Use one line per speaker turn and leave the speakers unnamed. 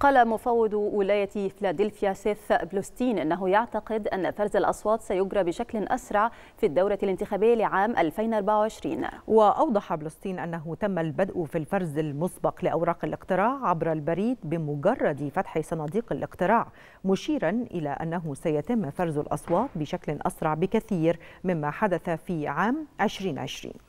قال مفوض ولاية فلادلفيا سيث بلوستين أنه يعتقد أن فرز الأصوات سيجرى بشكل أسرع في الدورة الانتخابية لعام 2024 وأوضح
بلوستين أنه تم البدء في الفرز المسبق لأوراق الاقتراع عبر البريد بمجرد فتح صناديق الاقتراع مشيرا إلى أنه سيتم فرز الأصوات بشكل أسرع بكثير مما حدث في عام 2020